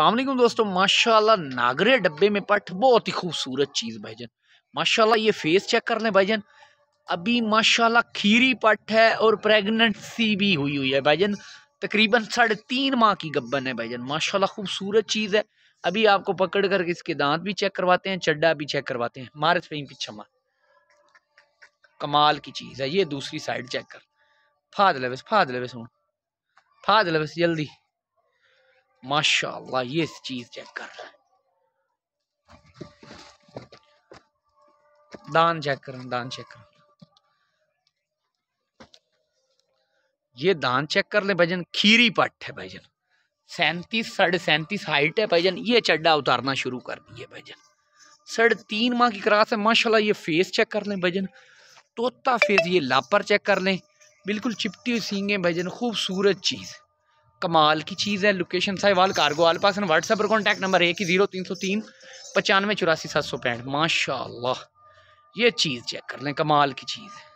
अलमैकम दोस्तों माशाल्लाह नागरे डब्बे में पट बहुत ही खूबसूरत चीज़ भाईजन माशाल्लाह ये फेस चेक कर लें भाईजन अभी माशाल्लाह खीरी पट है और प्रेगनेंसी भी हुई हुई है भाईजन तकरीबन साढ़े तीन माह की गब्बन है भाईजन माशाल्लाह खूबसूरत चीज़ है अभी आपको पकड़ करके इसके दांत भी चेक करवाते हैं चड्डा भी चेक करवाते हैं मारे फेम की क्षमा कमाल की चीज़ है ये दूसरी साइड चेक कर फाद लवेस फाद लवेस हूँ फाद लवेस जल्दी माशाल्लाह ये चीज चेक कर दान चेक कर दान चेक कर ये दान चेक कर ले भाईजन खीरी पट है भाईजन सैंतीस साढ़े सैंतीस हाइट है भाईजन ये चड्डा उतारना शुरू कर दिए भाईजन साढ़े तीन माह की क्रास है माशाल्लाह ये फेस चेक कर लें भाईजन तोता फेस ये लापर चेक कर लें बिल्कुल चिपटी हुई सींगे भाईजन खूबसूरत चीज़ कमाल की चीज़ है लोकेशन साहिवाल कार्गो आल पासन व्हाट्सएप पर कॉन्टैक्ट नंबर एक जीरो तीन सौ तीन पचानवे चौरासी सात सौ पैंठ माशा ये चीज़ चेक कर लें कमाल की चीज़ है